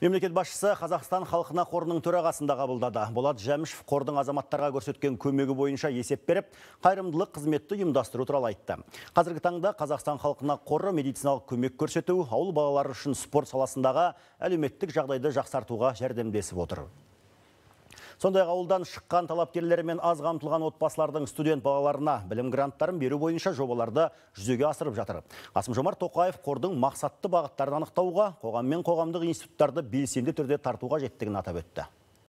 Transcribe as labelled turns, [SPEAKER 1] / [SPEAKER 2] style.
[SPEAKER 1] Мемлекет басшысы Қазақстан халқына қорының төрағасында қабылдады. Болат Жәмішев қордың азаматтарға көрсеткен көмегі бойынша есеп беріп, қайырымдылық қызметті ұйымдастыру туралы айтты. Қазіргі таңда Қазақстан халқына қоры медициналық көмек көрсету, ауыл балалары үшін спорт саласындағы әлеуметтік жағдайды жақсартуға жәрдемдесіп отыр сондай ақ ауылдан шыққан талапкерлер мен аз қамтылған отбасылардың студент балаларына білім гранттарын беру бойынша жобаларды жүзеге асырып жатыр қасым жомарт тоқаев қордың мақсатты бағыттарын анықтауға қоғаммен қоғамдық институттарды белсенді түрде тартуға жеттігін атап өтті